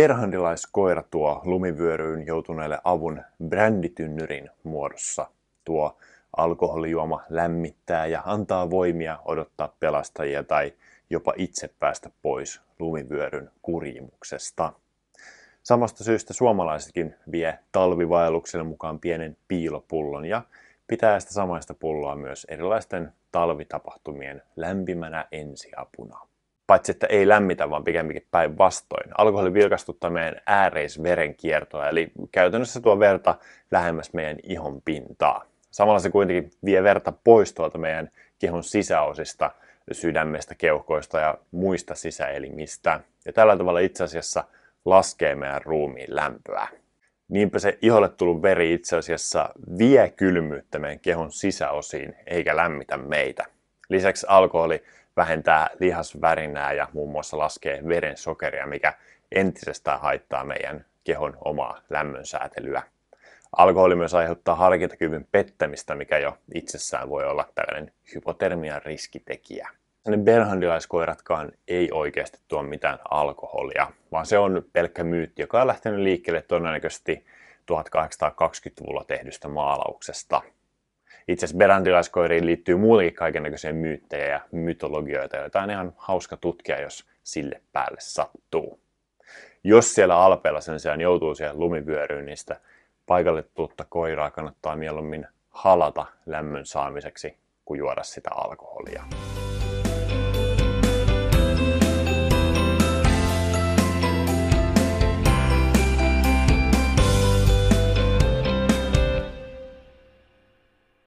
berhandilaiskoira tuo lumivyöryyn joutuneelle avun bränditynnyrin muodossa. Tuo alkoholijuoma lämmittää ja antaa voimia odottaa pelastajia tai jopa itse päästä pois lumivyöryn kurimuksesta. Samasta syystä suomalaisetkin vie talvivaellukselle mukaan pienen piilopullon ja pitää sitä samaista pulloa myös erilaisten talvitapahtumien lämpimänä ensiapuna paitsi että ei lämmitä, vaan pikemminkin päinvastoin. Alkoholi vilkastuttaa meidän ääreisverenkiertoa, eli käytännössä tuo verta lähemmäs meidän ihon pintaa. Samalla se kuitenkin vie verta pois tuolta meidän kehon sisäosista, sydämestä, keuhkoista ja muista sisäelimistä. Ja tällä tavalla itse asiassa laskee meidän ruumiin lämpöä. Niinpä se iholle tullut veri itse asiassa vie kylmyyttä meidän kehon sisäosiin eikä lämmitä meitä. Lisäksi alkoholi vähentää lihasvärinää ja muun muassa laskee veren sokeria, mikä entisestään haittaa meidän kehon omaa lämmönsäätelyä. Alkoholi myös aiheuttaa harkintakyvyn pettämistä, mikä jo itsessään voi olla tällainen hypotermian riskitekijä. Ne niin berhandilaiskoiratkaan ei oikeasti tuo mitään alkoholia, vaan se on pelkkä myytti, joka on lähtenyt liikkeelle todennäköisesti 1820-luvulla tehdystä maalauksesta – itse asiassa berandilaiskoiriin liittyy muutenkin kaikenlaisia myyttejä ja mytologioita, joita on ihan hauska tutkia, jos sille päälle sattuu. Jos siellä alpeella sen sijaan joutuu siihen lumivyöryyn, niin sitä paikalle tullutta koiraa kannattaa mieluummin halata lämmön saamiseksi, kuin juoda sitä alkoholia.